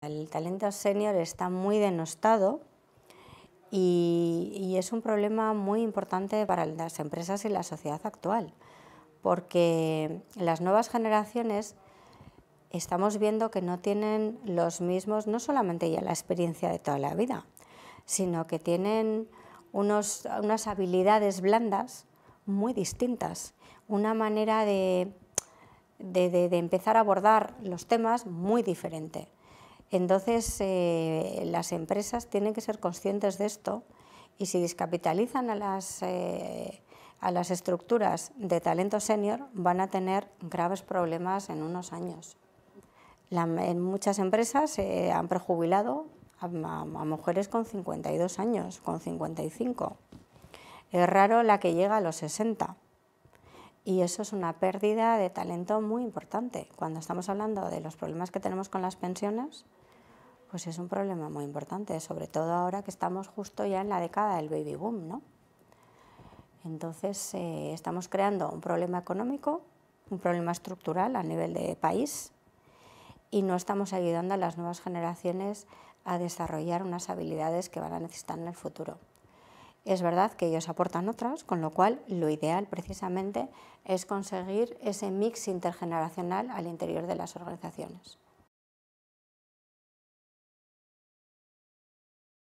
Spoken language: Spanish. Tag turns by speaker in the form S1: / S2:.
S1: El talento senior está muy denostado y, es un problema muy importante para las empresas y la sociedad actual, porque las nuevas generaciones estamos viendo que no tienen los mismos, no solamente ya la experiencia de toda la vida, sino que tienen unas habilidades blandas muy distintas, una manera de, de empezar a abordar los temas muy diferente. Entonces, eh, las empresas tienen que ser conscientes de esto y si descapitalizan eh, a las, estructuras de talento senior, van a tener graves problemas en unos años. en muchas empresas han prejubilado a, a, mujeres con 52 años, con 55. Es raro la que llega a los 60. Y eso es una pérdida de talento muy importante. Cuando estamos hablando de los problemas que tenemos con las pensiones, pues es un problema muy importante, sobre todo ahora que estamos justo ya en la década del baby boom, ¿no? Entonces eh, estamos creando un problema económico, un problema estructural a nivel de país y no estamos ayudando a las nuevas generaciones a desarrollar unas habilidades que van a necesitar en el futuro. Es verdad que ellos aportan otras, con lo cual lo ideal precisamente es conseguir ese mix intergeneracional al interior de las organizaciones.